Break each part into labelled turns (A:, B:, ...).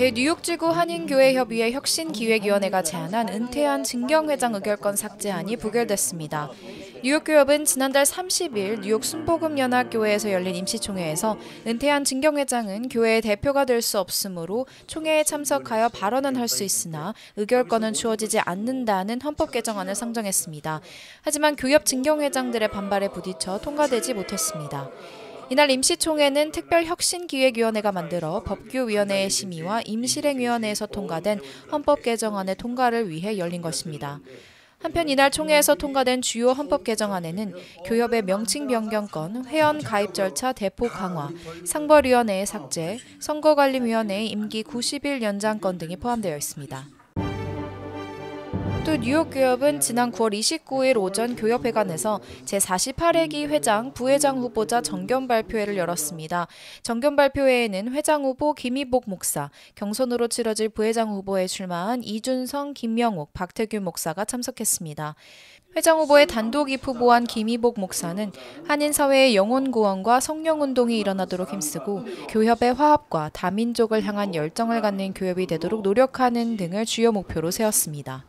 A: 대뉴욕지구 한인교회협의회 혁신기획위원회가 제안한 은퇴한 증경회장 의결권 삭제안이 부결됐습니다. 뉴욕교협은 지난달 30일 뉴욕 순복음연합교회에서 열린 임시총회에서 은퇴한 증경회장은 교회의 대표가 될 수 없으므로 총회에 참석하여 발언은 할 수 있으나 의결권은 주어지지 않는다는 헌법 개정안을 상정했습니다. 하지만 교협 증경회장들의 반발에 부딪혀 통과되지 못했습니다. 이날 임시총회는 특별혁신기획위원회가 만들어 법규위원회의 심의와 임실행위원회에서 통과된 헌법 개정안의 통과를 위해 열린 것입니다. 한편 이날 총회에서 통과된 주요 헌법 개정안에는 교협의 명칭 변경권, 회원 가입 절차 대폭 강화, 상벌위원회의 삭제, 선거관리위원회의 임기 90일 연장권 등이 포함되어 있습니다. 또 뉴욕 교협은 지난 9월 29일 오전 교협회관에서 제48회기 회장, 부회장 후보자 정견 발표회를 열었습니다. 정견 발표회에는 회장 후보 김희복 목사, 경선으로 치러질 부회장 후보에 출마한 이준성, 김명옥, 박태규 목사가 참석했습니다. 회장 후보의 단독 입후보한 김희복 목사는 한인 사회의 영혼 구원과 성령 운동이 일어나도록 힘쓰고 교협의 화합과 다민족을 향한 열정을 갖는 교협이 되도록 노력하는 등을 주요 목표로 세웠습니다.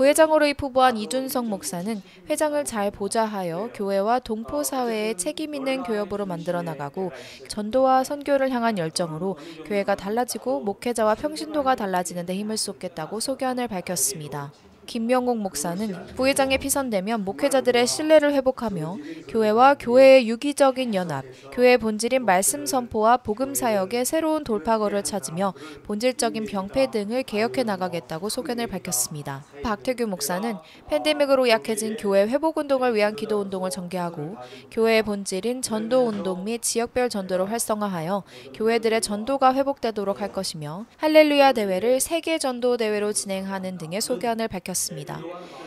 A: 부회장으로 입후보한 이준석 목사는 회장을 잘 보좌하여 교회와 동포 사회에 책임 있는 교역으로 만들어 나가고 전도와 선교를 향한 열정으로 교회가 달라지고 목회자와 평신도가 달라지는 데 힘을 쏟겠다고 소견을 밝혔습니다. 김명옥 목사는 부회장에 피선되면 목회자들의 신뢰를 회복하며 교회와 교회의 유기적인 연합, 교회의 본질인 말씀 선포와 복음 사역의 새로운 돌파구를 찾으며 본질적인 병폐 등을 개혁해 나가겠다고 소견을 밝혔습니다. 박태규 목사는 팬데믹으로 약해진 교회 회복 운동을 위한 기도 운동을 전개하고 교회의 본질인 전도 운동 및 지역별 전도를 활성화하여 교회들의 전도가 회복되도록 할 것이며 할렐루야 대회를 세계 전도 대회로 진행하는 등의 소견을 밝혔습니다. 있었습니다.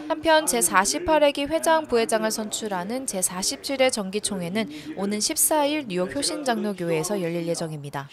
A: 한편 제48회기 회장 부회장을 선출하는 제47회 정기총회는 오는 14일 뉴욕 효신장로교회에서 열릴 예정입니다.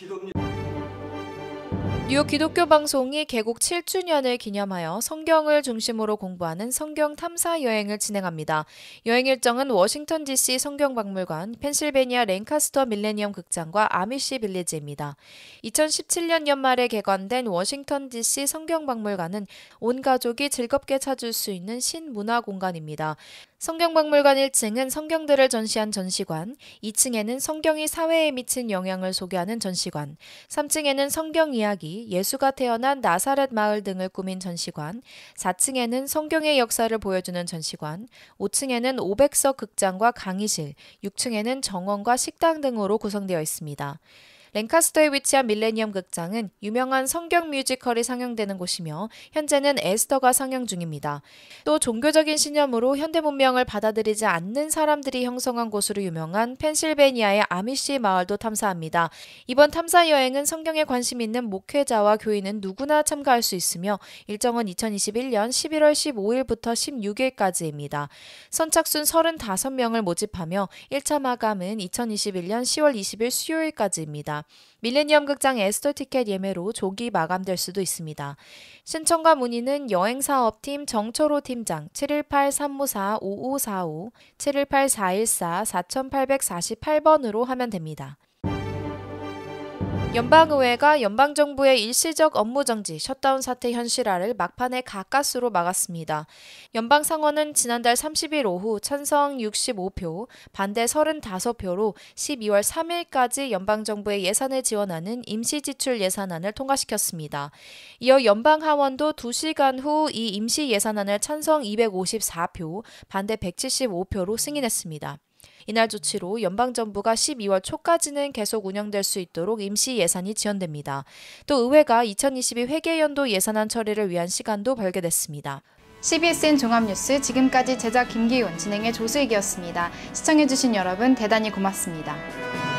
A: 뉴욕 기독교 방송이 개국 7주년을 기념하여 성경을 중심으로 공부하는 성경 탐사 여행을 진행합니다. 여행 일정은 워싱턴 DC 성경박물관, 펜실베니아 랭카스터 밀레니엄 극장과 아미시 빌리지입니다. 2017년 연말에 개관된 워싱턴 DC 성경박물관은 온 가족이 즐겁게 찾을 수 있는 신문화 공간입니다. 성경박물관 1층은 성경들을 전시한 전시관, 2층에는 성경이 사회에 미친 영향을 소개하는 전시관, 3층에는 성경 이야기, 예수가 태어난 나사렛 마을 등을 꾸민 전시관, 4층에는 성경의 역사를 보여주는 전시관, 5층에는 500석 극장과 강의실, 6층에는 정원과 식당 등으로 구성되어 있습니다. 랭카스터에 위치한 밀레니엄 극장은 유명한 성경 뮤지컬이 상영되는 곳이며 현재는 에스터가 상영 중입니다. 또 종교적인 신념으로 현대 문명을 받아들이지 않는 사람들이 형성한 곳으로 유명한 펜실베니아의 아미시 마을도 탐사합니다. 이번 탐사 여행은 성경에 관심 있는 목회자와 교인은 누구나 참가할 수 있으며 일정은 2021년 11월 15일부터 16일까지입니다. 선착순 35명을 모집하며 1차 마감은 2021년 10월 20일 수요일까지입니다. 밀레니엄 극장 에스터 티켓 예매로 조기 마감될 수도 있습니다. 신청과 문의는 여행사업팀 정철호 팀장 718-354-5545, 718-414-4848번으로 하면 됩니다. 연방의회가 연방정부의 일시적 업무정지, 셧다운 사태 현실화를 막판에 가까스로 막았습니다. 연방 상원은 지난달 30일 오후 찬성 65표, 반대 35표로 12월 3일까지 연방정부의 예산을 지원하는 임시지출 예산안을 통과시켰습니다. 이어 연방하원도 2시간 후 이 임시예산안을 찬성 254표, 반대 175표로 승인했습니다. 이날 조치로 연방정부가 12월 초까지는 계속 운영될 수 있도록 임시 예산이 지연됩니다또 의회가 2022 회계연도 예산안 처리를 위한 시간도 벌게됐습니다.
B: CBSN 종합뉴스 지금까지 제작 김기훈 진행의 조수익이었습니다. 시청해주신 여러분 대단히 고맙습니다.